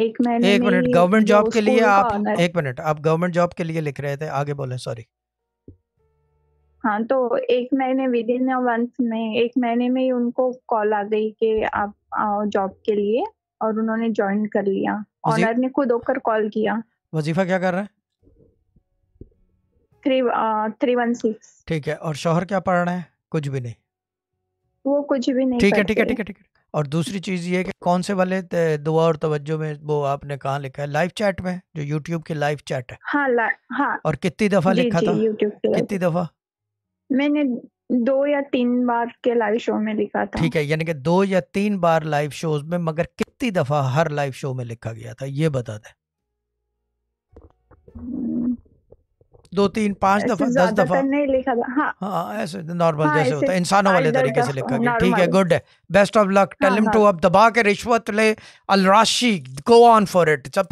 एक महीने एक मिनट गवर्नमेंट जॉब के लिए आप एक मिनट आप गवर्नमेंट जॉब के लिए लिख रहे थे आगे बोले सॉरी हाँ तो एक महीने विद इन मंथ में एक महीने में ही उनको कॉल आ गई कि आप आओ जॉब के लिए और उन्होंने ज्वाइन कर लिया ऑनर ने खुद होकर कॉल किया वजीफा क्या कर रहा है थ्री थ्री वन सिक्स ठीक है और शोहर क्या पढ़ रहे हैं कुछ भी नहीं वो कुछ भी नहीं ठीक है ठीक है ठीक है ठीक है और दूसरी चीज़ ये कि कौन से वाले दुआ और तवज्जो में वो आपने कहा लिखा है लाइव चैट में जो यूट्यूब की लाइव चैट है हाँ, ला, हाँ, और कितनी दफ़ा लिखा जी, था कितनी दफ़ा मैंने दो या तीन बार के लाइव शो में लिखा था ठीक है यानी कि दो या तीन बार लाइव शोज में मगर कितनी दफ़ा हर लाइव शो में लिखा गया था ये बता दें दो तीन पांच दफा दस दफा नहीं लिखा था हाँ, हाँ ऐसे नॉर्मल तो हाँ, जैसे होता है इंसानों वाले तरीके से लिखा गया ठीक है गुड है बेस्ट ऑफ लक टेलिम टू अब दबा के रिश्वत ले अलराशी गो ऑन फॉर इट सब